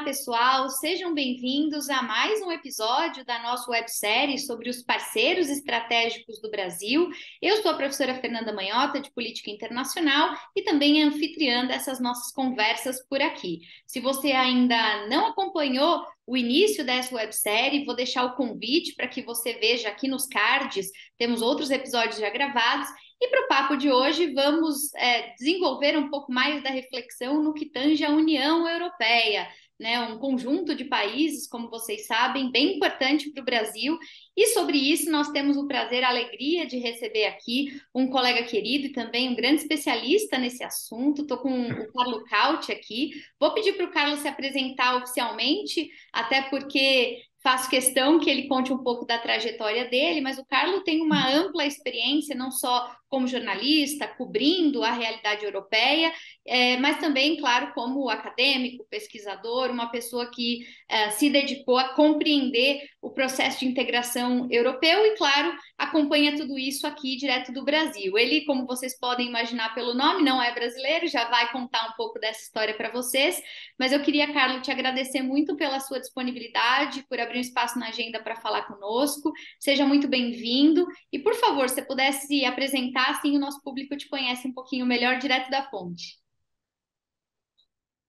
Olá, pessoal, sejam bem-vindos a mais um episódio da nossa websérie sobre os parceiros estratégicos do Brasil. Eu sou a professora Fernanda Manhota, de Política Internacional, e também é anfitriã dessas nossas conversas por aqui. Se você ainda não acompanhou, o início dessa websérie. Vou deixar o convite para que você veja aqui nos cards, temos outros episódios já gravados. E para o papo de hoje, vamos é, desenvolver um pouco mais da reflexão no que tange a União Europeia né, um conjunto de países, como vocês sabem, bem importante para o Brasil. E sobre isso, nós temos o prazer, a alegria de receber aqui um colega querido e também um grande especialista nesse assunto. Estou com o Carlos Cauti aqui. Vou pedir para o Carlos se apresentar oficialmente, até porque faço questão que ele conte um pouco da trajetória dele, mas o Carlos tem uma ampla experiência, não só como jornalista, cobrindo a realidade europeia, é, mas também, claro, como acadêmico, pesquisador, uma pessoa que é, se dedicou a compreender o processo de integração europeu e, claro, acompanha tudo isso aqui direto do Brasil. Ele, como vocês podem imaginar pelo nome, não é brasileiro, já vai contar um pouco dessa história para vocês, mas eu queria, Carlos, te agradecer muito pela sua disponibilidade, por abrir um espaço na agenda para falar conosco. Seja muito bem-vindo e, por favor, se pudesse apresentar comentar, assim o nosso público te conhece um pouquinho melhor direto da fonte.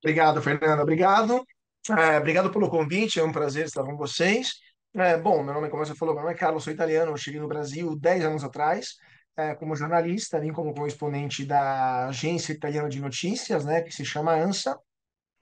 Obrigado, Fernanda. Obrigado. É, obrigado pelo convite, é um prazer estar com vocês. É, bom, meu nome, como você falou, meu nome é Carlos, sou italiano, cheguei no Brasil 10 anos atrás, é, como jornalista, bem como correspondente da agência italiana de notícias, né, que se chama ANSA.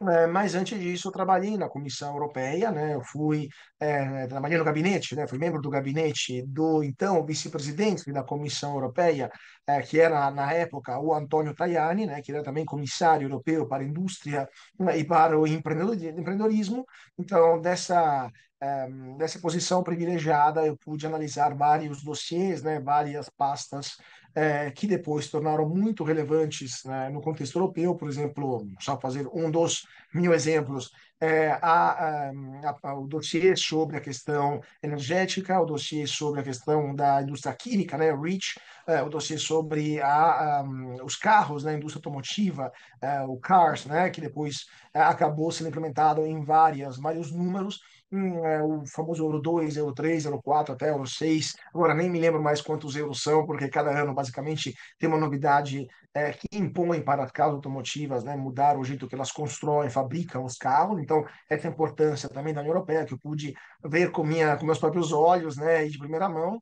É, mas antes disso, eu trabalhei na Comissão Europeia, né? Eu fui, é, é, trabalhei no gabinete, né? Fui membro do gabinete do então vice-presidente da Comissão Europeia, é, que era na época o Antônio Tajani, né? Que era também comissário europeu para a indústria né? e para o empreendedorismo. Então, dessa é, dessa posição privilegiada, eu pude analisar vários dossiês, né? Várias pastas é, que depois se tornaram muito relevantes né, no contexto europeu, por exemplo, só fazer um dos mil exemplos, é, a, a, a, o dossiê sobre a questão energética, o dossiê sobre a questão da indústria química, né, REACH, é, o dossiê sobre a, os carros, né, a indústria automotiva, é, o CARS, né, que depois é, acabou sendo implementado em várias, vários números, hum, é, o famoso Euro 2, Euro 3, Euro 4, até Euro 6. Agora nem me lembro mais quantos euros são, porque cada ano basicamente tem uma novidade é, que impõe para as casas automotivas né, mudar o jeito que elas constroem, fabricam os carros. Então, essa importância também da União Europeia, que eu pude ver com, minha, com meus próprios olhos né, e de primeira mão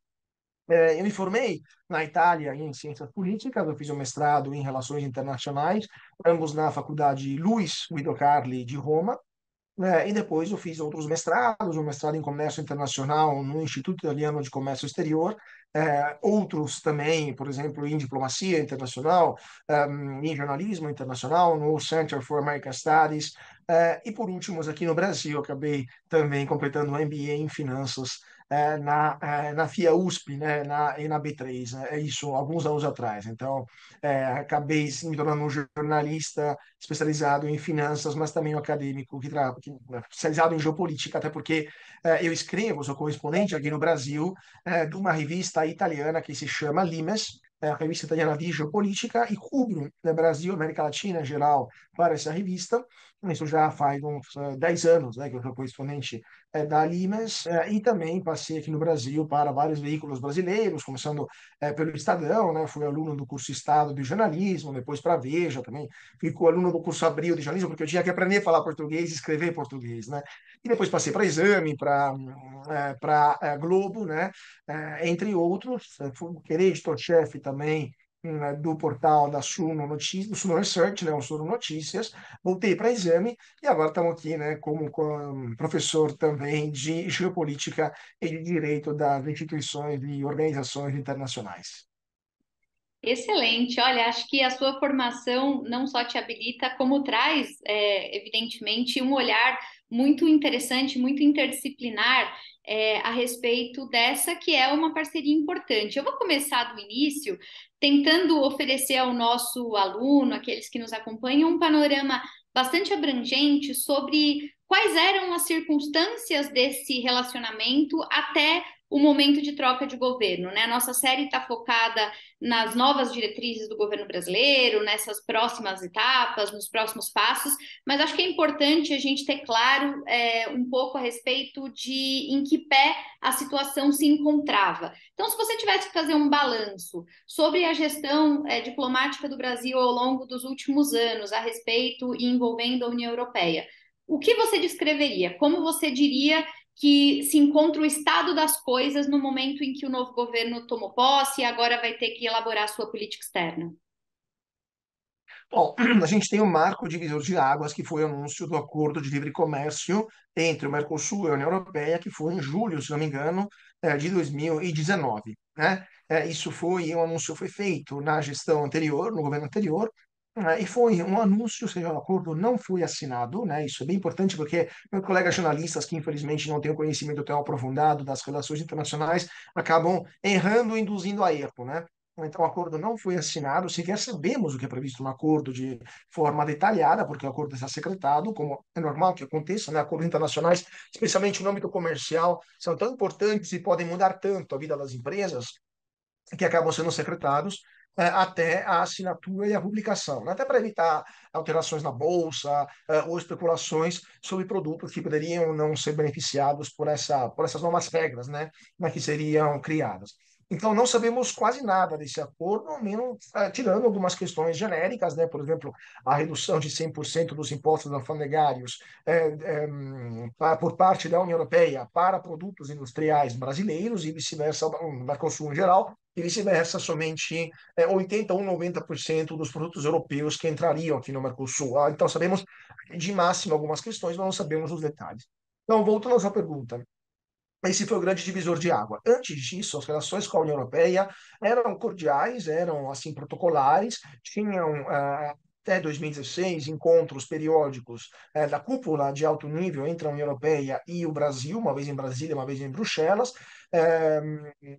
é, eu me formei na Itália em ciências políticas, eu fiz um mestrado em relações internacionais, ambos na Faculdade Luiz Guido Carli de Roma, né? E depois eu fiz outros mestrados, um mestrado em comércio internacional no Instituto Italiano de Comércio Exterior, é, outros também, por exemplo, em diplomacia internacional, um, ehm, em jornalismo internacional, no Center for American Studies, é, e por último, aqui no Brasil, acabei também completando um MBA em finanças eh, na, eh, na FIA-USP né, na, e na B3, é né, isso, alguns anos atrás. Então, eh, acabei me tornando um jornalista especializado em finanças, mas também um acadêmico que, tra... que né, especializado em geopolítica, até porque eu escrevo, sou correspondente aqui no Brasil, de uma revista italiana que se chama Limes, é a revista italiana de geopolítica e cubro né, Brasil, América Latina em geral para essa revista então, isso já faz uns 10 eh, anos né, que eu sou correspondente é, eh, da Limes, é, eh, e também passei aqui no Brasil para vários veículos brasileiros, começando é, pelo Estadão, né, fui aluno do curso Estado de Jornalismo, depois para Veja também, fui aluno do curso Abril de Jornalismo, porque eu tinha que aprender a falar português e escrever português, né, e depois passei para Exame, para é, Globo, né, entre outros, fui editor-chefe também né, do portal da Suno, Notícias, do Suno Research, né, o Suno Notícias, voltei para exame e agora estamos aqui né, como, professor também de geopolítica e de direito das instituições e organizações internacionais. Excelente, olha, acho que a sua formação não só te habilita, como traz, é, evidentemente, um olhar muito interessante, muito interdisciplinar é, a respeito dessa que é uma parceria importante. Eu vou começar do início, tentando oferecer ao nosso aluno, aqueles que nos acompanham, um panorama bastante abrangente sobre quais eram as circunstâncias desse relacionamento até o momento de troca de governo. Né? A nossa série está focada nas novas diretrizes do governo brasileiro, nessas próximas etapas, nos próximos passos, mas acho que é importante a gente ter claro é, um pouco a respeito de em que pé a situação se encontrava. Então, se você tivesse que fazer um balanço sobre a gestão é, diplomática do Brasil ao longo dos últimos anos a respeito e envolvendo a União Europeia, o que você descreveria? Como você diria que se encontra o estado das coisas no momento em que o novo governo tomou posse e agora vai ter que elaborar a sua política externa? Bom, a gente tem o um marco divisor de águas, que foi o anúncio do acordo de livre comércio entre o Mercosul e a União Europeia, que foi em julho, se não me engano, eh, de 2019. Né? Eh, isso foi, o um anúncio foi feito na gestão anterior, no governo anterior, ah, e foi um anúncio, ou seja, o acordo não foi assinado, né? Isso é bem importante porque meus colegas jornalistas, que infelizmente não têm o conhecimento tão aprofundado das relações internacionais, acabam errando, induzindo a erro, né? Então, o acordo não foi assinado, sequer sabemos o que é previsto no acordo de forma detalhada, porque o acordo está secretado, como é normal que aconteça, né? Acordos internacionais, especialmente no âmbito comercial, são tão importantes e podem mudar tanto a vida das empresas que acabam sendo secretados, é, até a assinatura e a publicação, é até para evitar alterações na bolsa é, ou especulações sobre produtos que poderiam não ser beneficiados por, essa, por essas novas regras né, né, que seriam criadas. Então, não sabemos quase nada desse acordo, ao menos uh, tirando algumas questões genéricas, né? por exemplo, a redução de 100% dos impostos alfandegários é, é, hum, por parte da União Europeia para produtos industriais brasileiros e vice-versa, o consumo em geral, ele se versa somente é, 80 ou 90% dos produtos europeus que entrariam aqui no Mercosul. Ah, então, sabemos de máximo algumas questões, mas não sabemos os detalhes. Então, voltando à sua pergunta, esse foi o grande divisor de água. Antes disso, as relações com a União Europeia eram cordiais, eram assim protocolares, tinham ah, até 2016, encontros periódicos é, da cúpula de alto nível entre a União Europeia e o Brasil, uma vez em Brasília, uma vez em Bruxelas, é,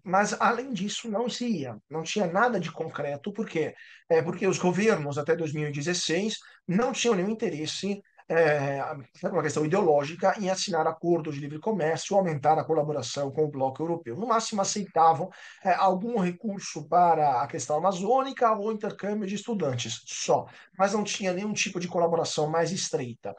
mas além disso não se ia, não tinha nada de concreto, por quê? É, porque os governos até 2016 não tinham nenhum interesse é, uma questão ideológica em assinar acordos de livre comércio, aumentar a colaboração com o Bloco Europeu. No máximo, aceitavam é, algum recurso para a questão amazônica ou intercâmbio de estudantes, só. Mas não tinha nenhum tipo de colaboração mais estreita.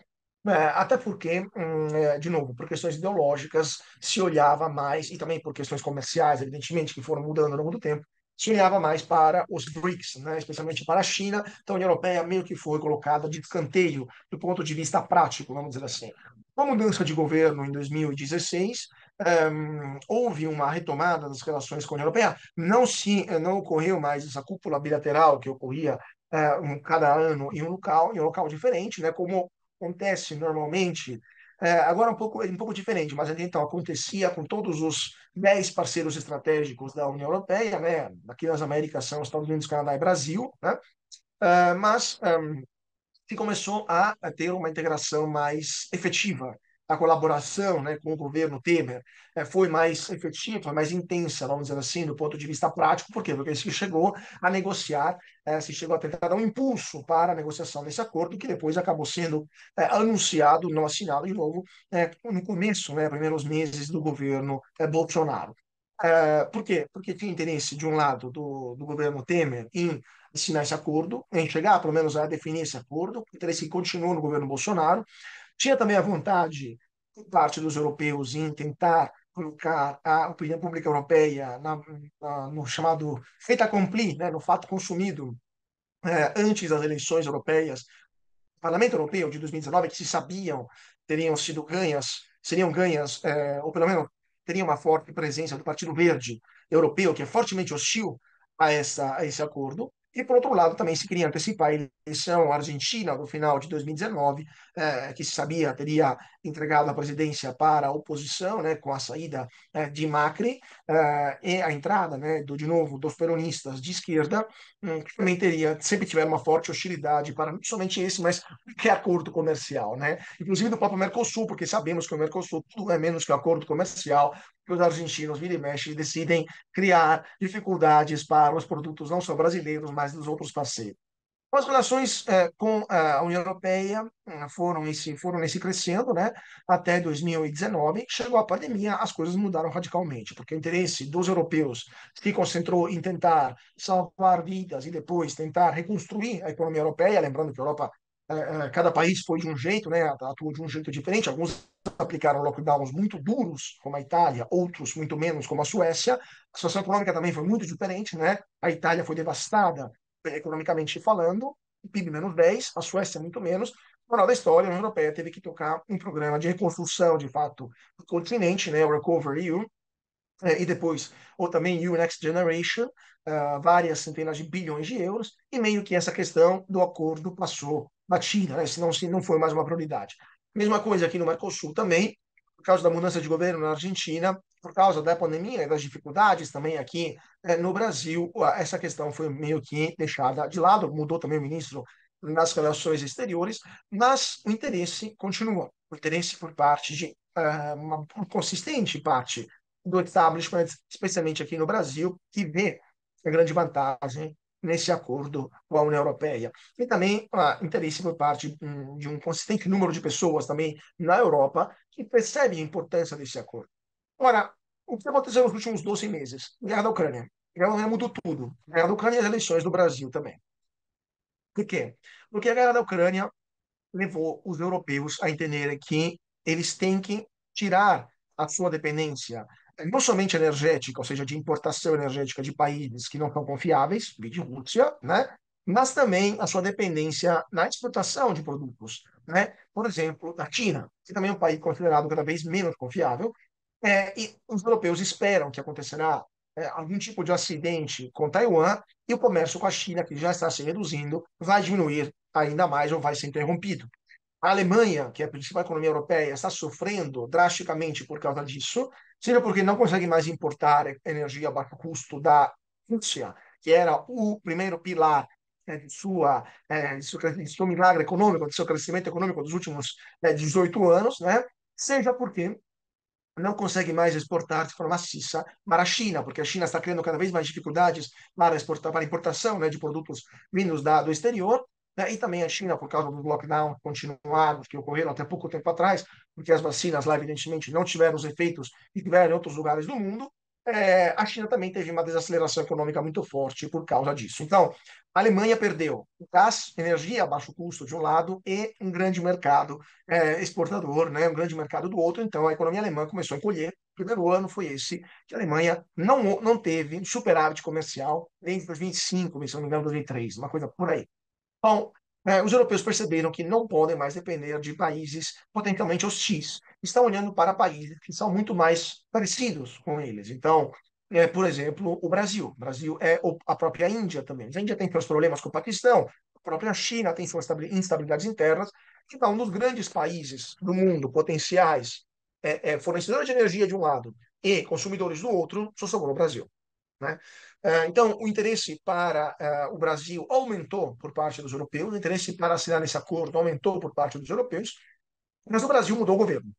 É, até porque, hum, é, de novo, por questões ideológicas se olhava mais, e também por questões comerciais, evidentemente, que foram mudando ao longo do tempo, se olhava mais para os BRICS, né? especialmente para a China. Então, a União Europeia meio que foi colocada de escanteio do ponto de vista prático, vamos dizer assim. Com a mudança de governo em 2016, um, ehm, houve uma retomada das relações com a União Europeia. Não, se, não ocorreu mais essa cúpula bilateral que ocorria uh, um, cada ano em um local, em um local diferente, né? como acontece normalmente é, agora é um pouco, é um pouco diferente, mas então acontecia com todos os 10 parceiros estratégicos da União Europeia, né? aqui nas Américas são Estados Unidos, Canadá e Brasil, né? Uh, mas um, se começou a, a ter uma integração mais efetiva a colaboração né, com o governo Temer é, foi mais efetiva, foi mais intensa, vamos dizer assim, do ponto de vista prático, por quê? Porque se chegou a negociar, é, se chegou a tentar dar um impulso para a negociação desse acordo, que depois acabou sendo é, anunciado, não assinado de novo, é, no começo, né, primeiros meses do governo é, Bolsonaro. É, por quê? Porque tinha interesse, de um lado, do, do governo Temer em assinar esse acordo, em chegar, pelo menos, a definir esse acordo, interesse que continuou no governo Bolsonaro, tinha também a vontade, por parte dos europeus, em tentar colocar a opinião pública europeia na, na, no chamado fait accompli, né, no fato consumido é, antes das eleições europeias, Parlamento Europeu de 2019, que se sabiam teriam sido ganhas, seriam ganhas, é, ou pelo menos teria uma forte presença do Partido Verde Europeu, que é fortemente hostil a, essa, a esse acordo, e, por outro lado, também se queria antecipar a eleição argentina do final de 2019, eh, que se sabia teria entregado a presidência para a oposição, né, com a saída eh, de Macri eh, e a entrada, né, do, de novo, dos peronistas de esquerda, hum, que também teria, sempre tiveram uma forte hostilidade para não somente esse, mas que acordo comercial, né? inclusive do próprio Mercosul, porque sabemos que o Mercosul tudo é menos que um acordo comercial, que os argentinos, vira e mexe, decidem criar dificuldades para os produtos não só brasileiros, mas dos outros parceiros. As relações eh, com eh, a União Europeia eh, foram nesse, foram crescendo né, até 2019. Chegou a pandemia, as coisas mudaram radicalmente, porque o interesse dos europeus se concentrou em tentar salvar vidas e depois tentar reconstruir a economia europeia. Lembrando que a Europa é, é, cada país foi de um jeito, né, atuou de um jeito diferente. Alguns aplicaram lockdowns muito duros, como a Itália, outros muito menos, como a Suécia. A situação econômica também foi muito diferente, né? A Itália foi devastada é, economicamente falando, PIB menos 10, a Suécia muito menos. Moral da história, a União Europeia teve que tocar um programa de reconstrução, de fato, do continente, né, o Recover EU, e depois, ou também EU Next Generation, ah, várias centenas de bilhões de euros, e meio que essa questão do acordo passou batida, né? se, não, se não foi mais uma prioridade. Mesma coisa aqui no Mercosul também, por causa da mudança de governo na Argentina, por causa da pandemia e das dificuldades também aqui né, no Brasil, essa questão foi meio que deixada de lado, mudou também o ministro nas relações exteriores, mas o interesse continua, o interesse por parte de ah, uma consistente parte do establishment, especialmente aqui no Brasil, que vê a grande vantagem nesse acordo com a União Europeia. E também há ah, interesse por parte hum, de um consistente número de pessoas também na Europa que percebem a importância desse acordo. Ora, o que aconteceu nos últimos 12 meses? Guerra da Ucrânia. A guerra da Ucrânia mudou tudo. A guerra da Ucrânia e as eleições do Brasil também. Por quê? Porque a guerra da Ucrânia levou os europeus a entenderem que eles têm que tirar a sua dependência não somente energética, ou seja, de importação energética de países que não são confiáveis, de Rússia, né? mas também a sua dependência na exportação de produtos, né? por exemplo, da China, que também é um país considerado cada vez menos confiável, é, e os europeus esperam que acontecerá é, algum tipo de acidente com Taiwan e o comércio com a China, que já está se reduzindo, vai diminuir ainda mais ou vai ser interrompido. A Alemanha, que é a principal economia europeia, está sofrendo drasticamente por causa disso, seja porque não consegue mais importar energia a baixo custo da Rússia, que era o primeiro pilar né, de, sua, é, de, seu, de seu milagre econômico, de seu crescimento econômico dos últimos né, eh, 18 anos, né, seja porque não consegue mais exportar de forma maciça para a China, porque a China está criando cada vez mais dificuldades para, exportar, para importação né, de produtos vindos da, do exterior, né? e também a China, por causa dos lockdowns continuados que ocorreram até pouco tempo atrás, porque as vacinas lá, evidentemente, não tiveram os efeitos que tiveram em outros lugares do mundo, é, a China também teve uma desaceleração econômica muito forte por causa disso. Então, a Alemanha perdeu gás, energia a baixo custo de um lado e um grande mercado é, exportador, né, um grande mercado do outro. Então, a economia alemã começou a encolher. O primeiro ano foi esse que a Alemanha não, não teve superávit comercial desde 2005, se não me engano, 2003, uma coisa por aí. Então, é, os europeus perceberam que não podem mais depender de países potencialmente hostis. Estão olhando para países que são muito mais parecidos com eles. Então, é, por exemplo, o Brasil. O Brasil é o, a própria Índia também. A Índia tem seus problemas com o Paquistão, a própria China tem suas instabilidades internas, então, um dos grandes países do mundo, potenciais é, fornecedores de energia de um lado e consumidores do outro, só sobrou o Brasil. Né? É, então, o interesse para é, o Brasil aumentou por parte dos europeus, o interesse para assinar esse acordo aumentou por parte dos europeus, mas o Brasil mudou o governo.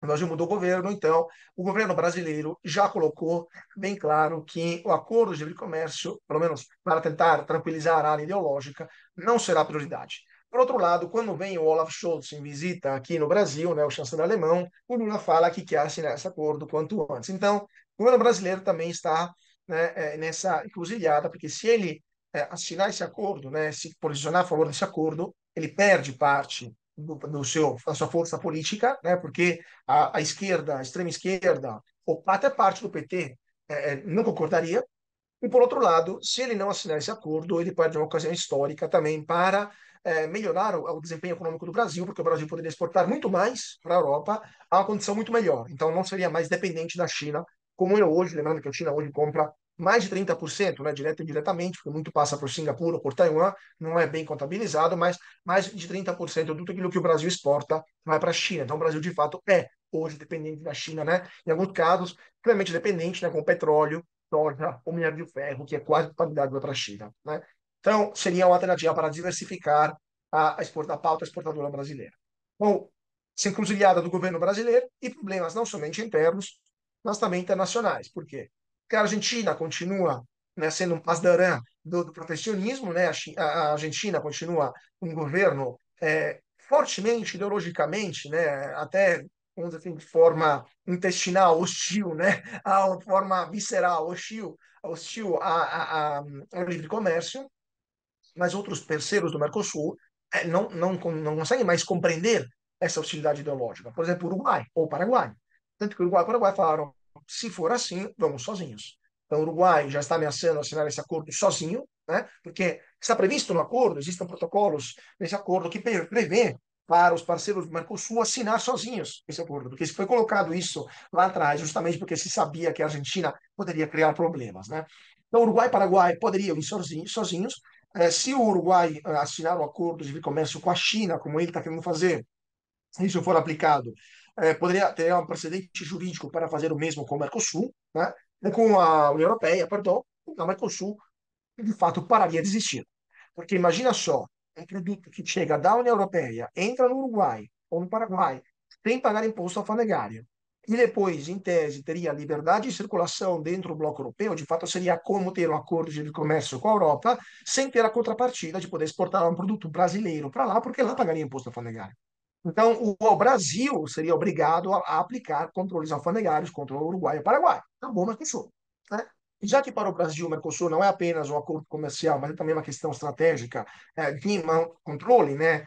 O Brasil mudou o governo, então o governo brasileiro já colocou bem claro que o acordo de livre comércio, pelo menos para tentar tranquilizar a área ideológica, não será prioridade. Por outro lado, quando vem o Olaf Scholz em visita aqui no Brasil, né, o chanceler alemão, o Lula fala que quer assinar esse acordo quanto antes. Então, o governo brasileiro também está né, eh, nessa encruzilhada, porque se ele eh, assinar esse acordo, né, se posicionar a favor desse acordo, ele perde parte do, do seu, da sua força política, né, porque a, a esquerda, a extrema esquerda, ou até parte do PT, é, eh, não concordaria. E, por outro lado, se ele não assinar esse acordo, ele perde uma ocasião histórica também para é, melhorar o, o, desempenho econômico do Brasil, porque o Brasil poderia exportar muito mais para a Europa a uma condição muito melhor. Então, não seria mais dependente da China como eu hoje, lembrando que a China hoje compra mais de 30%, né, direto e indiretamente, porque muito passa por Singapura ou por Taiwan, não é bem contabilizado, mas mais de 30% do tudo aquilo que o Brasil exporta vai para a China. Então, o Brasil, de fato, é hoje dependente da China, né? Em alguns casos, claramente dependente, né, com petróleo, soja ou minério de ferro, que é quase paridade para a China, né? Então, seria uma alternativa para diversificar a, exporta, a pauta exportadora brasileira. Bom, sem encruzilhada do governo brasileiro e problemas não somente internos, mas também internacionais. Por quê? Porque a Argentina continua né, sendo um pasdarã do, do protecionismo, né? a, a, Argentina continua um governo é, fortemente, ideologicamente, né, até vamos dizer, assim, de forma intestinal, hostil, né, a forma visceral, hostil, hostil a, a, a, ao livre comércio, mas outros parceiros do Mercosul é, não, não, não conseguem mais compreender essa hostilidade ideológica. Por exemplo, Uruguai ou Paraguai. Tanto que o Uruguai e o Paraguai falaram: se for assim, vamos sozinhos. Então, o Uruguai já está ameaçando assinar esse acordo sozinho, né? porque está previsto no acordo, existem protocolos nesse acordo que prevê para os parceiros do Mercosul assinar sozinhos esse acordo, porque foi colocado isso lá atrás, justamente porque se sabia que a Argentina poderia criar problemas. Né? Então, Uruguai e Paraguai poderiam ir sozinhos, é, se o Uruguai eh, assinar o um acordo de comércio com a China, como ele está querendo fazer, isso for aplicado, é, poderia ter um precedente jurídico para fazer o mesmo com o Mercosul, né? com a União Europeia, perdão, então o Mercosul de fato pararia de existir. Porque imagina só, é um produto que chega da União Europeia, entra no Uruguai ou no Paraguai, sem pagar imposto alfandegário, e depois, em tese, teria liberdade de circulação dentro do bloco europeu, de fato seria como ter um acordo de comércio com a Europa, sem ter a contrapartida de poder exportar um produto brasileiro para lá, porque lá pagaria imposto alfandegário. Então, o Brasil seria obrigado a aplicar controles alfandegários contra o Uruguai e o Paraguai. Tá bom, mas fechou. Né? já que para o Brasil o Mercosul não é apenas um acordo comercial, mas é também uma questão estratégica é, de controle né,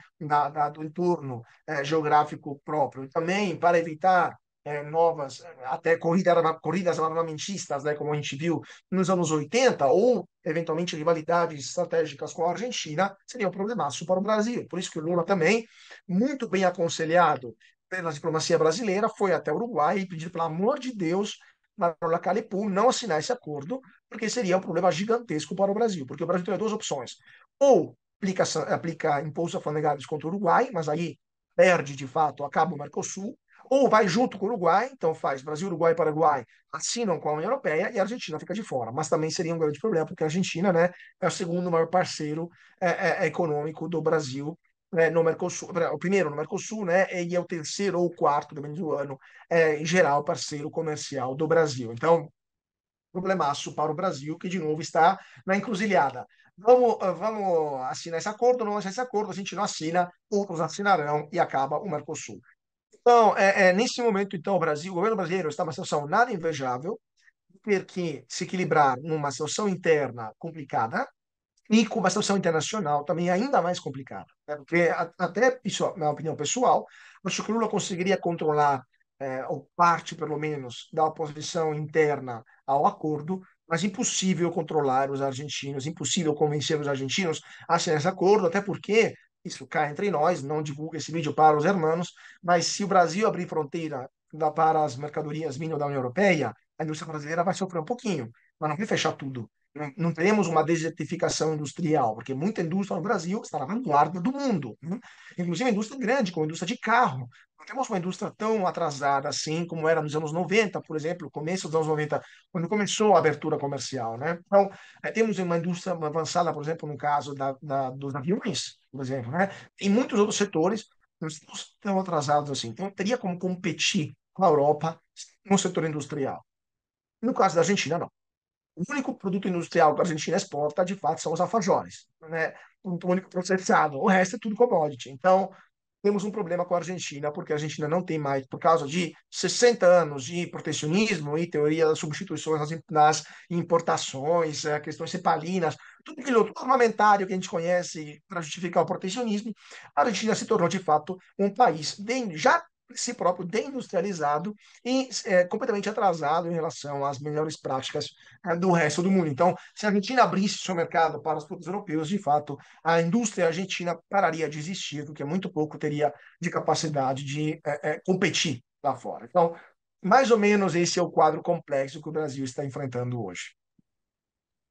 do entorno é, geográfico próprio, e também para evitar é, novas, até corrida, corridas armamentistas, né, como a gente viu nos anos 80, ou eventualmente rivalidades estratégicas com a Argentina, seria um problemaço para o Brasil. Por isso que o Lula também, muito bem aconselhado pela diplomacia brasileira, foi até o Uruguai e pediu, pelo amor de Deus, Marola Calepum não assinar esse acordo, porque seria um problema gigantesco para o Brasil, porque o Brasil tem duas opções. Ou aplica, aplica imposto alfandegários contra o Uruguai, mas aí perde de fato, acaba o Mercosul, ou vai junto com o Uruguai, então faz Brasil, Uruguai e Paraguai assinam com a União Europeia e a Argentina fica de fora. Mas também seria um grande problema, porque a Argentina né, é o segundo maior parceiro é, é, é econômico do Brasil né, no Mercosul, o primeiro no Mercosul, né, e é o terceiro ou quarto, menos do ano, é, em geral, parceiro comercial do Brasil. Então, problemaço para o Brasil, que de novo está na encruzilhada. Vamos, ah, vamos assinar esse acordo, não assinar esse acordo, a gente não assina, outros assinarão e acaba o Mercosul. Então, é, é, nesse momento, então, o Brasil, o governo brasileiro está numa situação nada invejável, ter que se equilibrar numa situação interna complicada e com uma situação internacional também ainda mais complicada. Né? Porque, até isso, é uma opinião pessoal, acho que Lula conseguiria controlar, é, ou parte, pelo menos, da oposição interna ao acordo, mas impossível controlar os argentinos, impossível convencer os argentinos a assinar esse acordo, até porque isso cai entre nós, não divulga esse vídeo para os hermanos, mas se o Brasil abrir fronteira da, para as mercadorias mínimas da União Europeia, a indústria brasileira vai sofrer um pouquinho, mas não vai fechar tudo não teremos uma desertificação industrial, porque muita indústria no Brasil está na vanguarda do mundo, né? inclusive a indústria grande, como a indústria de carro. Não temos uma indústria tão atrasada assim como era nos anos 90, por exemplo, começo dos anos 90, quando começou a abertura comercial. Né? Então, é, temos uma indústria avançada, por exemplo, no caso da, da, dos aviões, por exemplo. Né? Em muitos outros setores, não estamos tão atrasados assim. Então, teria como competir com a Europa no setor industrial. No caso da Argentina, não. O único produto industrial que a Argentina exporta, de fato, são os alfajores, né? Um único processado. O resto é tudo commodity. Então, temos um problema com a Argentina, porque a Argentina não tem mais, por causa de 60 anos de protecionismo e teoria das substituições nas, importações, eh, questões cepalinas, tudo aquilo tudo armamentário que a gente conhece para justificar o protecionismo, a Argentina se tornou, de fato, um país de, já si próprio deindustrializado e é, completamente atrasado em relação às melhores práticas é, do resto do mundo. Então, se a Argentina abrisse seu mercado para os produtos europeus, de fato, a indústria argentina pararia de existir, porque muito pouco teria de capacidade de é, é competir lá fora. Então, mais ou menos esse é o quadro complexo que o Brasil está enfrentando hoje.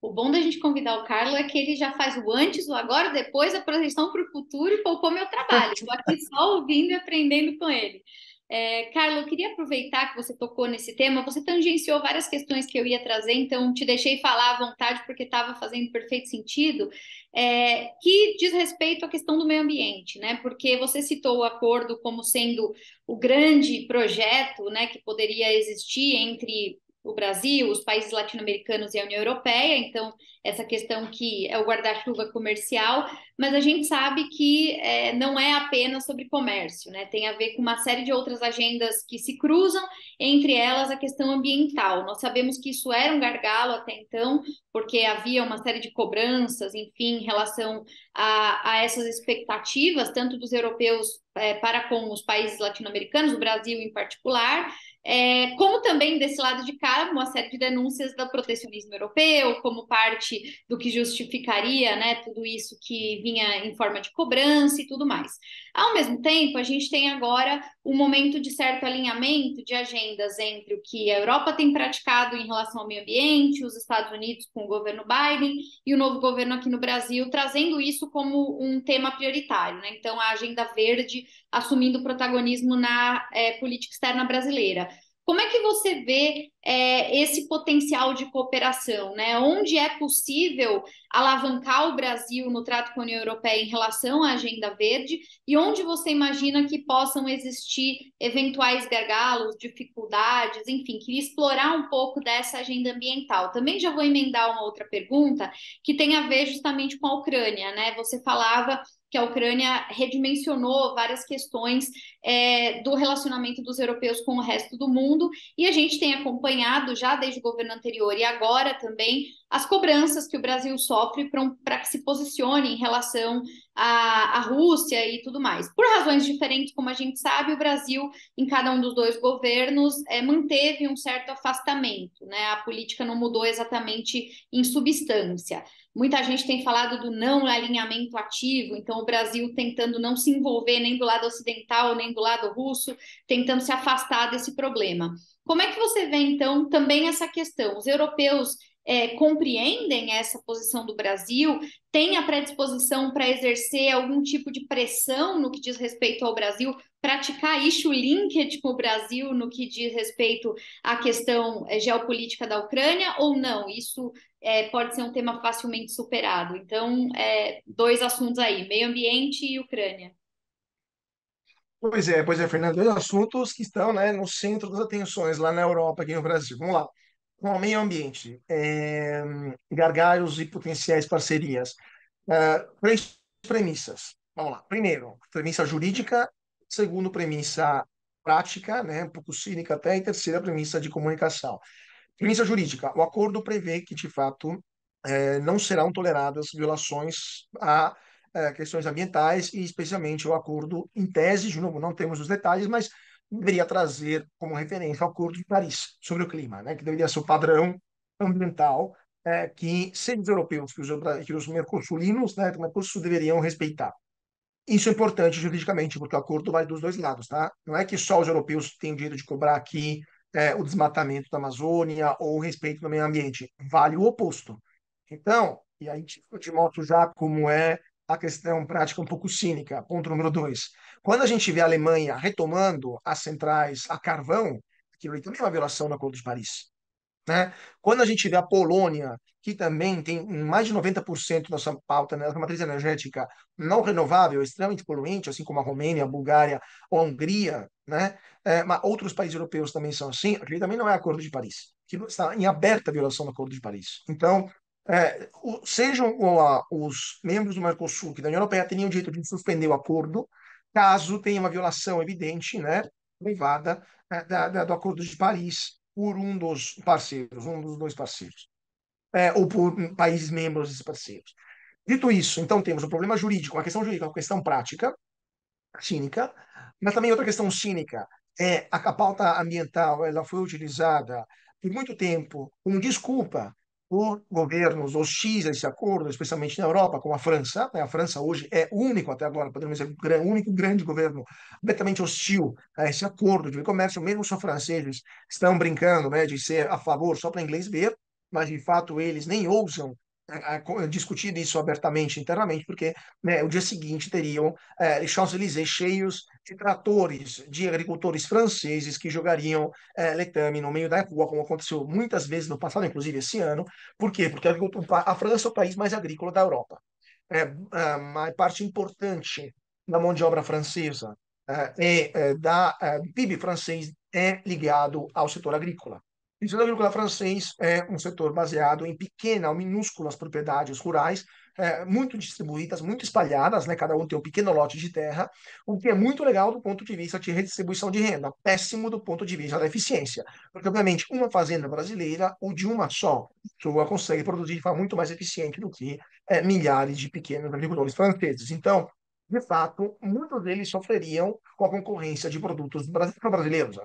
O bom da gente convidar o Carlos é que ele já faz o antes, o agora, o depois, a projeção para o futuro e poupou meu trabalho. Estou aqui só ouvindo e aprendendo com ele. É, Carlos, eu queria aproveitar que você tocou nesse tema. Você tangenciou várias questões que eu ia trazer, então te deixei falar à vontade porque estava fazendo perfeito sentido. É, que diz respeito à questão do meio ambiente, né? Porque você citou o acordo como sendo o grande projeto, né, que poderia existir entre o Brasil, os países latino-americanos e a União Europeia, então essa questão que é o guarda-chuva comercial, mas a gente sabe que é, não é apenas sobre comércio, né? Tem a ver com uma série de outras agendas que se cruzam, entre elas a questão ambiental. Nós sabemos que isso era um gargalo até então, porque havia uma série de cobranças, enfim, em relação a, a essas expectativas, tanto dos europeus é, para com os países latino-americanos, o Brasil em particular é, como também desse lado de cá, uma série de denúncias do protecionismo europeu, como parte do que justificaria né, tudo isso que vinha em forma de cobrança e tudo mais. Ao mesmo tempo, a gente tem agora um momento de certo alinhamento de agendas entre o que a Europa tem praticado em relação ao meio ambiente, os Estados Unidos com o governo Biden e o novo governo aqui no Brasil, trazendo isso como um tema prioritário. Né? Então, a agenda verde assumindo protagonismo na é, política externa brasileira. Como é que você vê é, esse potencial de cooperação? Né? Onde é possível alavancar o Brasil no trato com a União Europeia em relação à Agenda Verde e onde você imagina que possam existir eventuais gargalos, dificuldades, enfim, queria explorar um pouco dessa agenda ambiental. Também já vou emendar uma outra pergunta que tem a ver justamente com a Ucrânia, né? Você falava que a Ucrânia redimensionou várias questões é, do relacionamento dos europeus com o resto do mundo, e a gente tem acompanhado já desde o governo anterior e agora também as cobranças que o Brasil sofre para que se posicione em relação à, à Rússia e tudo mais. Por razões diferentes, como a gente sabe, o Brasil, em cada um dos dois governos, é, manteve um certo afastamento, né? A política não mudou exatamente em substância. Muita gente tem falado do não alinhamento ativo, então o Brasil tentando não se envolver nem do lado ocidental, nem do lado russo, tentando se afastar desse problema. Como é que você vê, então, também essa questão? Os europeus é, compreendem essa posição do Brasil? Tem a predisposição para exercer algum tipo de pressão no que diz respeito ao Brasil? Praticar isso linked com o Brasil no que diz respeito à questão é, geopolítica da Ucrânia ou não? Isso é, pode ser um tema facilmente superado. Então, é, dois assuntos aí, meio ambiente e Ucrânia. Pois é, pois é, Fernando, dois assuntos que estão né, no centro das atenções lá na Europa, aqui no Brasil. Vamos lá. Bom, meio ambiente, é, gargalhos e potenciais parcerias. Ah, três premissas. Vamos lá. Primeiro, premissa jurídica. Segundo, premissa prática, né, um pouco cínica até. E terceira, premissa de comunicação. Premissa jurídica: o acordo prevê que, de fato, é, não serão toleradas violações a é, questões ambientais e, especialmente, o acordo em tese, de novo, não temos os detalhes, mas deveria trazer como referência o Acordo de Paris sobre o clima, né, que deveria ser o padrão ambiental é, que seres europeus, que os, que os mercosurinos, né, do Mercosul deveriam respeitar. Isso é importante juridicamente, porque o acordo vai dos dois lados, tá? Não é que só os europeus têm o direito de cobrar aqui é, o desmatamento da Amazônia ou o respeito do meio ambiente. Vale o oposto. Então, e aí te, eu te já como é a questão prática um pouco cínica. Ponto número dois. Quando a gente vê a Alemanha retomando as centrais a carvão, aquilo ali também é uma violação do Acordo de Paris. Né? Quando a gente vê a Polônia, que também tem mais de 90% da nossa pauta na né, matriz energética não renovável, extremamente poluente, assim como a Romênia, a Bulgária ou a Hungria, né? É, mas outros países europeus também são assim, aqui também não é Acordo de Paris, que está em aberta violação do Acordo de Paris. Então, é, o, sejam os membros do Mercosul que da União Europeia teriam o direito de suspender o acordo, caso tenha uma violação evidente, né, privada é, da, da, do Acordo de Paris, por um dos parceiros, um dos dois parceiros, é, ou por países membros desses parceiros. Dito isso, então temos o problema jurídico, a questão jurídica, uma questão prática, cínica, mas também outra questão cínica é a, a pauta ambiental, ela foi utilizada por muito tempo como desculpa por governos hostis a esse acordo, especialmente na Europa, como a França. Né? A França hoje é único, até agora, podemos dizer, o único grande governo completamente hostil a esse acordo de comércio, mesmo só franceses estão brincando né, de ser a favor só para inglês ver, mas de fato eles nem ousam discutido isso abertamente internamente, porque né, o dia seguinte teriam é, Champs-Élysées cheios de tratores, de agricultores franceses que jogariam é, letame no meio da rua, como aconteceu muitas vezes no passado, inclusive esse ano. Por quê? Porque a, a França é o país mais agrícola da Europa. É, uma é, parte importante da mão de obra francesa é, é, é da, é, PIB francês é ligado ao setor agrícola. O setor Agrícola Francês é um setor baseado em pequenas ou minúsculas propriedades rurais, é, muito distribuídas, muito espalhadas, né? cada um tem um pequeno lote de terra, o que é muito legal do ponto de vista de redistribuição de renda, péssimo do ponto de vista da eficiência, porque, obviamente, uma fazenda brasileira, ou de uma só pessoa, consegue produzir de forma muito mais eficiente do que é, milhares de pequenos agricultores franceses. Então, de fato, muitos deles sofreriam com a concorrência de produtos brasileiros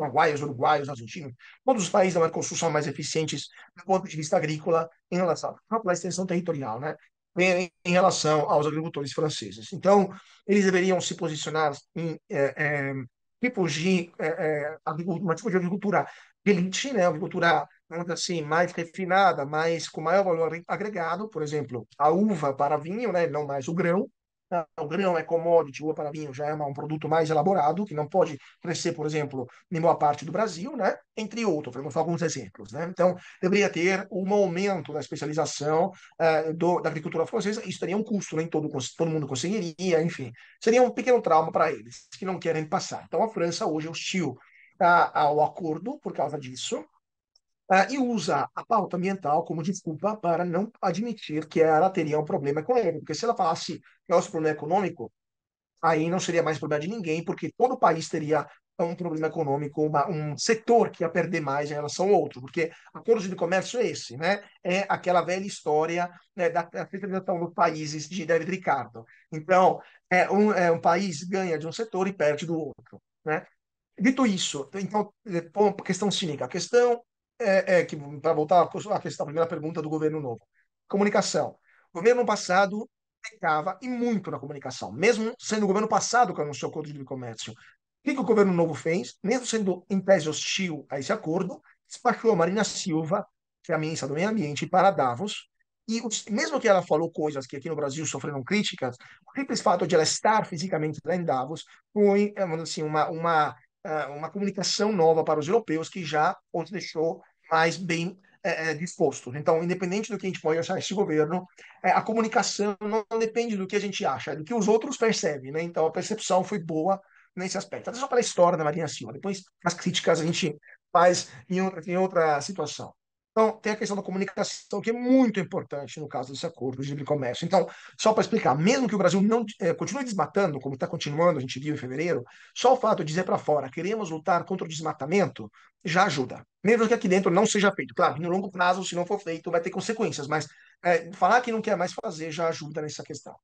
paraguaios, uruguaios, argentinos, todos os países da Mercosul são mais eficientes do ponto de vista agrícola em relação à própria extensão territorial, né? Em, em relação aos agricultores franceses. Então, eles deveriam se posicionar em é, é, tipos de é, agricultura, tipo de agricultura de elite, né? agricultura assim, mais refinada, mais com maior valor agregado, por exemplo, a uva para vinho, né? não mais o grão, o grão é commodity, o Oparinho já é um produto mais elaborado, que não pode crescer, por exemplo, em boa parte do Brasil, né? entre outros, vamos falar alguns exemplos. Né? Então, deveria ter um aumento da especialização uh, do, da agricultura francesa, isso teria um custo, nem né? todo, todo mundo conseguiria, enfim. Seria um pequeno trauma para eles, que não querem passar. Então, a França hoje é hostil uh, ao acordo por causa disso, uh, e usa a pauta ambiental como desculpa para não admitir que ela teria um problema econômico. Porque se ela falasse nosso é problema econômico, aí não seria mais problema de ninguém, porque todo o país teria um problema econômico, uma, um setor que ia perder mais em relação ao outro, porque acordo de comércio é esse, né? É aquela velha história né, da centralização dos países de David Ricardo. Então, é um, é um país ganha de um setor e perde do outro, né? Dito isso, então, é, questão cínica, a questão é, é que para voltar à questão, à primeira pergunta do governo novo, comunicação. O governo passado pecava e muito na comunicação, mesmo sendo o governo passado que anunciou o acordo de livre comércio. O que, que, o governo novo fez? Mesmo sendo em tese hostil a esse acordo, despachou a Marina Silva, que é a ministra do Meio Ambiente, para Davos. E mesmo que ela falou coisas que aqui no Brasil sofreram críticas, o simples fato de ela estar fisicamente lá em Davos foi assim, uma, uma, ah, uma comunicação nova para os europeus que já os deixou mais bem é, é Então, independente do que a gente pode achar esse governo, é, a comunicação não depende do que a gente acha, é do que os outros percebem. Né? Então, a percepção foi boa nesse aspecto. Até só pela história da Marina Silva. Depois, as críticas a gente faz em outra, em outra situação. Então, tem a questão da comunicação, que é muito importante no caso desse acordo de livre comércio. Então, só para explicar, mesmo que o Brasil não é, continue desmatando, como está continuando, a gente viu em fevereiro, só o fato de dizer para fora, queremos lutar contra o desmatamento, já ajuda. Mesmo que aqui dentro não seja feito. Claro, no longo prazo, se não for feito, vai ter consequências, mas é, falar que não quer mais fazer já ajuda nessa questão.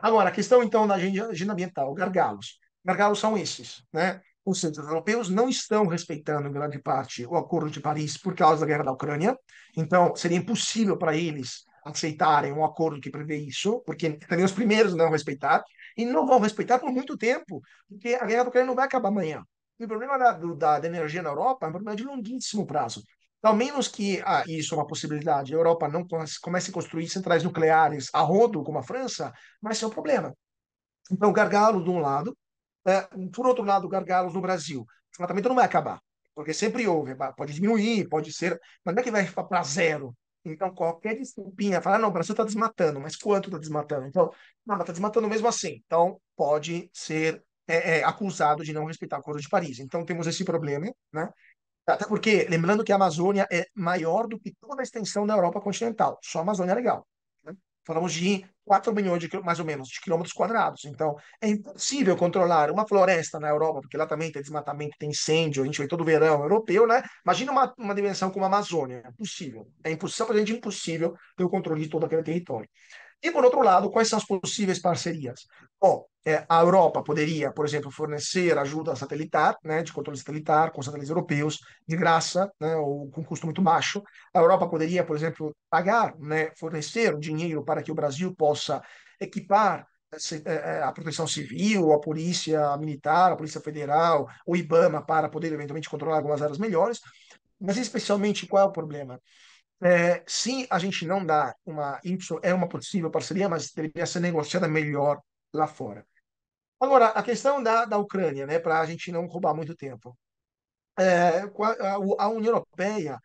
Agora, a questão, então, da agenda ambiental, gargalos. Gargalos são esses, né? os centros europeus não estão respeitando, em grande parte, o Acordo de Paris por causa da guerra da Ucrânia. Então, seria impossível para eles aceitarem um acordo que prevê isso, porque também os primeiros não respeitar, e não vão respeitar por muito tempo, porque a guerra da Ucrânia não vai acabar amanhã. o problema da, do, da, da, energia na Europa é um problema de longuíssimo prazo. Ao menos que ah, isso é uma possibilidade, a Europa não comece a construir centrais nucleares a rodo, como a França, mas é um problema. Então, gargalo de um lado, ah, por outro lado, gargalos no Brasil. O desmatamento não vai acabar, porque sempre houve, é, pode diminuir, pode ser, mas não é que vai para zero. Então, qualquer desculpinha, falar, ah, não, o Brasil está desmatando, mas quanto está desmatando? Então, não, mas está desmatando mesmo assim. Então, pode ser é, é, acusado de não respeitar o Acordo de Paris. Então, temos esse problema, né? Até porque, lembrando que a Amazônia é maior do que toda a extensão da Europa continental, só a Amazônia é legal. Falamos de 4 milhões de mais ou menos de quilômetros quadrados. Então, é impossível controlar uma floresta na Europa, porque lá também tem desmatamento, tem incêndio, a gente vê todo verão europeu, né? Imagina uma, uma dimensão como a Amazônia. É impossível. É impossível, gente impossível ter o controle de todo aquele território. E, por outro lado, quais são as possíveis parcerias? Bom, é, a Europa poderia, por exemplo, fornecer ajuda satelitar, né, de controle satelitar, com satélites europeus, de graça, né, ou com custo muito baixo. A Europa poderia, por exemplo, pagar, né, fornecer dinheiro para que o Brasil possa equipar eh, eh, eh, a proteção civil, a polícia militar, a polícia federal, o IBAMA para poder eventualmente controlar algumas áreas melhores, mas especialmente qual é o problema? É, sim, a gente não dá uma Y, é uma possível parceria, mas deveria ser negociada melhor lá fora. Agora, a questão da, da Ucrânia, né, para a gente não roubar muito tempo. É, a, a União Europeia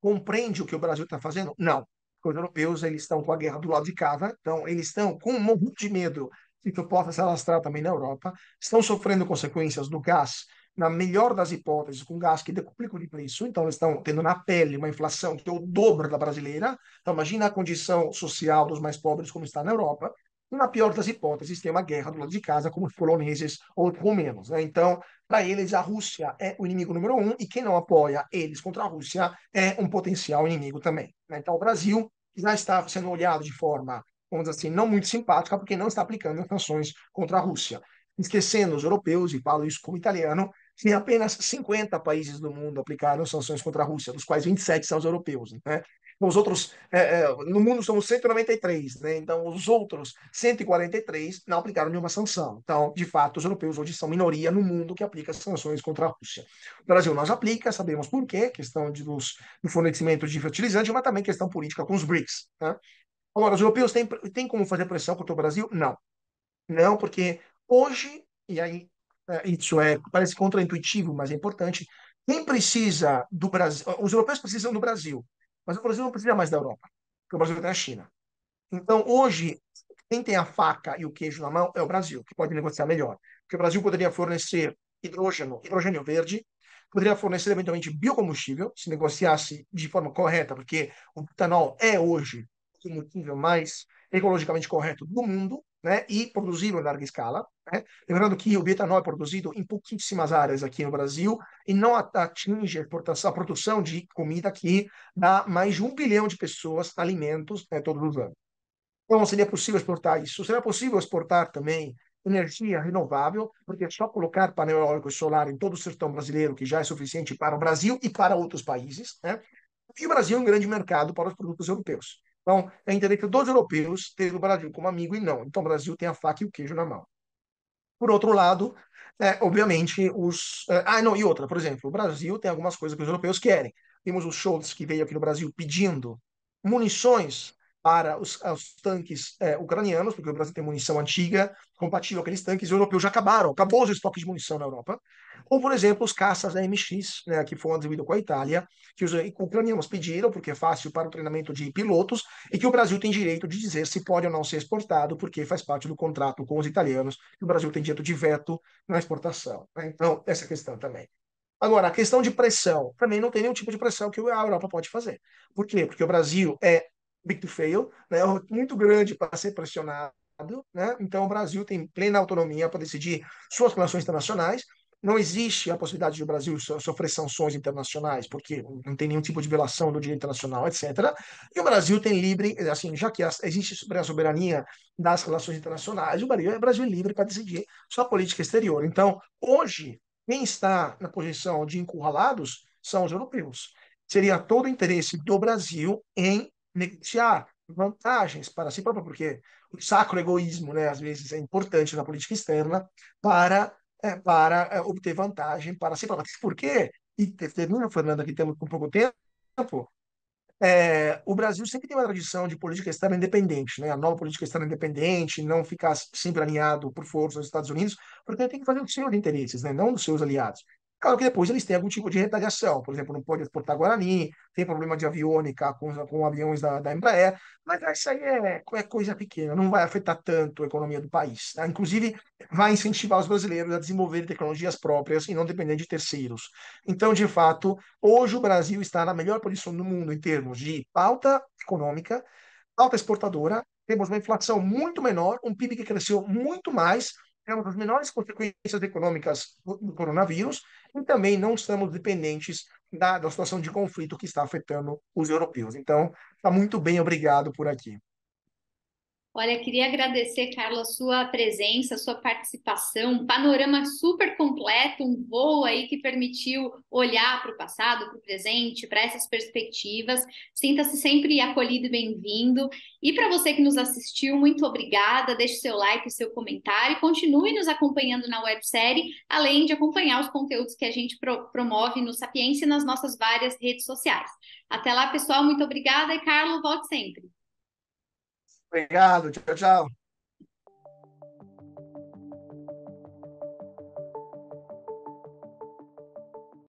compreende o que o Brasil está fazendo? Não. Os europeus eles estão com a guerra do lado de casa, né? então eles estão com um monte de medo de que o possa se alastrar também na Europa, estão sofrendo consequências do gás na melhor das hipóteses, com gás que decuplica de preço, então eles estão tendo na pele uma inflação que é o dobro da brasileira. Então, imagina a condição social dos mais pobres como está na Europa. E, na pior das hipóteses, tem uma guerra do lado de casa, como os poloneses ou rumenos. Né? Então, para eles, a Rússia é o inimigo número um, e quem não apoia eles contra a Rússia é um potencial inimigo também. Né? Então, o Brasil já está sendo olhado de forma, vamos dizer assim, não muito simpática, porque não está aplicando sanções contra a Rússia esquecendo os europeus, e falo isso como italiano, se apenas 50 países do mundo aplicaram sanções contra a Rússia, dos quais 27 são os europeus. Né? Então, os outros, é, é, no mundo somos 193, né? então os outros 143 não aplicaram nenhuma sanção. Então, de fato, os europeus hoje são minoria no mundo que aplica sanções contra a Rússia. O Brasil nós aplica, sabemos por quê, questão de, dos, do fornecimento de fertilizante, mas também questão política com os BRICS. Né? Agora, os europeus têm, têm como fazer pressão contra o Brasil? Não. Não, porque hoje, e aí é, isso é parece contraintuitivo, mas é importante. Quem precisa do Brasil? Os europeus precisam do Brasil, mas o Brasil não precisa mais da Europa, porque o Brasil tem tá a China. Então, hoje, quem tem a faca e o queijo na mão é o Brasil, que pode negociar melhor. Porque o Brasil poderia fornecer hidrogênio, hidrogênio verde, poderia fornecer eventualmente biocombustível, se negociasse de forma correta, porque o etanol é hoje o combustível mais ecologicamente correto do mundo, né, e produzido em larga escala. Né? Lembrando que o bioetanol é produzido em pouquíssimas áreas aqui no Brasil e não atinge a, produção de comida que dá mais de um bilhão de pessoas alimentos né, todos os anos. Então, seria possível exportar isso? Seria possível exportar também energia renovável, porque só colocar painel eólico e solar em todo o sertão brasileiro, que já é suficiente para o Brasil e para outros países. Né? E o Brasil é um grande mercado para os produtos europeus. Então, é interesse dos europeus ter o Brasil como amigo e não. Então, o Brasil tem a faca e o queijo na mão. Por outro lado, é, obviamente, os. É, ah, não, e outra, por exemplo, o Brasil tem algumas coisas que os europeus querem. Temos o Scholz, que veio aqui no Brasil pedindo munições para os, os tanques é, ucranianos, porque o Brasil tem munição antiga, compatível com aqueles tanques europeus, já acabaram, acabou os estoques de munição na Europa. Ou, por exemplo, os caças da MX, né, que foram atribuídos com a Itália, que os ucranianos pediram, porque é fácil para o treinamento de pilotos, e que o Brasil tem direito de dizer se pode ou não ser exportado, porque faz parte do contrato com os italianos, e o Brasil tem direito de veto na exportação. Né? Então, essa é questão também. Agora, a questão de pressão, também não tem nenhum tipo de pressão que a Europa pode fazer. Por quê? Porque o Brasil é big to fail, né? é muito grande para ser pressionado. Né? Então, o Brasil tem plena autonomia para decidir suas relações internacionais. Não existe a possibilidade de o Brasil sofrer sanções internacionais, porque não tem nenhum tipo de violação do direito internacional, etc. E o Brasil tem livre, assim, já que existe sobre a soberania das relações internacionais, o Brasil é, é livre para decidir sua política exterior. Então, hoje, quem está na posição de encurralados são os europeus. Seria todo o interesse do Brasil em negociar ah, vantagens para si próprio, porque o sacro egoísmo, né, às vezes, é importante na política externa para, é, para é, obter vantagem para si próprio. Porque, e termina, Fernando, que temos com pouco tempo, é, o Brasil sempre tem uma tradição de política externa independente, né? a nova política externa independente, não ficar sempre alinhado por força aos Estados Unidos, porque tem que fazer o seu de interesses, né? não dos seus aliados. Claro que depois eles têm algum tipo de retaliação, por exemplo, não pode exportar Guarani, tem problema de aviônica com, com aviões da, da Embraer, mas isso aí é, é coisa pequena, não vai afetar tanto a economia do país. Né? Inclusive, vai incentivar os brasileiros a desenvolverem tecnologias próprias e não depender de terceiros. Então, de fato, hoje o Brasil está na melhor posição do mundo em termos de pauta econômica, pauta exportadora, temos uma inflação muito menor, um PIB que cresceu muito mais, é uma das menores consequências econômicas do coronavírus, e também não estamos dependentes da, da situação de conflito que está afetando os europeus. Então, está muito bem, obrigado por aqui. Olha, queria agradecer, Carla, sua presença, sua participação, um panorama super completo, um voo aí que permitiu olhar para o passado, para o presente, para essas perspectivas. Sinta-se sempre acolhido e bem-vindo. E para você que nos assistiu, muito obrigada. Deixe seu like, seu comentário, continue nos acompanhando na websérie, além de acompanhar os conteúdos que a gente pro promove no Sapiência e nas nossas várias redes sociais. Até lá, pessoal, muito obrigada e Carlos, volte sempre. Obrigado. Tchau, tchau.